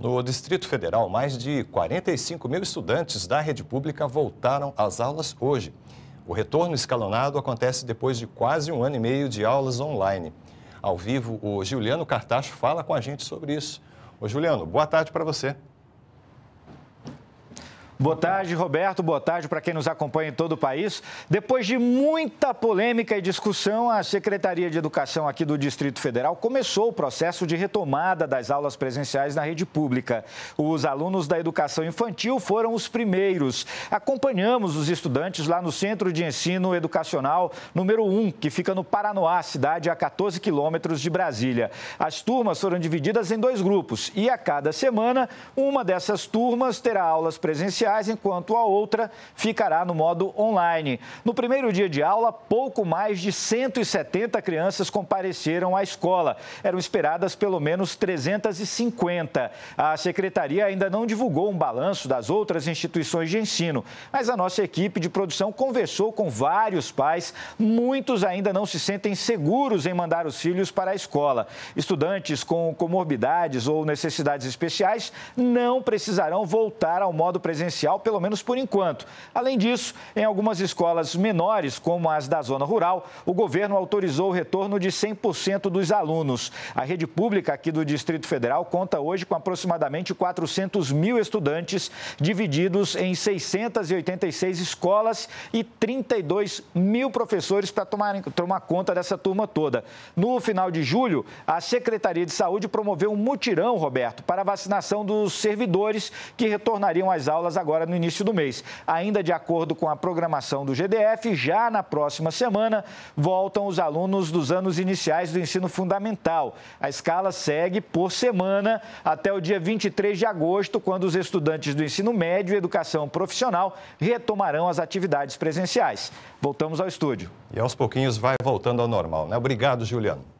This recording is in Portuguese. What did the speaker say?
No Distrito Federal, mais de 45 mil estudantes da rede pública voltaram às aulas hoje. O retorno escalonado acontece depois de quase um ano e meio de aulas online. Ao vivo, o Juliano Cartacho fala com a gente sobre isso. Ô, Juliano, boa tarde para você. Boa tarde, Roberto. Boa tarde para quem nos acompanha em todo o país. Depois de muita polêmica e discussão, a Secretaria de Educação aqui do Distrito Federal começou o processo de retomada das aulas presenciais na rede pública. Os alunos da educação infantil foram os primeiros. Acompanhamos os estudantes lá no Centro de Ensino Educacional número 1, que fica no Paranoá, cidade a 14 quilômetros de Brasília. As turmas foram divididas em dois grupos e a cada semana, uma dessas turmas terá aulas presenciais presenciais, enquanto a outra ficará no modo online. No primeiro dia de aula, pouco mais de 170 crianças compareceram à escola. Eram esperadas pelo menos 350. A secretaria ainda não divulgou um balanço das outras instituições de ensino, mas a nossa equipe de produção conversou com vários pais. Muitos ainda não se sentem seguros em mandar os filhos para a escola. Estudantes com comorbidades ou necessidades especiais não precisarão voltar ao modo presencial presencial, pelo menos por enquanto. Além disso, em algumas escolas menores, como as da zona rural, o governo autorizou o retorno de 100% dos alunos. A rede pública aqui do Distrito Federal conta hoje com aproximadamente 400 mil estudantes, divididos em 686 escolas e 32 mil professores para tomar, tomar conta dessa turma toda. No final de julho, a Secretaria de Saúde promoveu um mutirão, Roberto, para a vacinação dos servidores que retornariam às aulas agora agora no início do mês. Ainda de acordo com a programação do GDF, já na próxima semana voltam os alunos dos anos iniciais do ensino fundamental. A escala segue por semana até o dia 23 de agosto, quando os estudantes do ensino médio e educação profissional retomarão as atividades presenciais. Voltamos ao estúdio. E aos pouquinhos vai voltando ao normal, né? Obrigado, Juliano.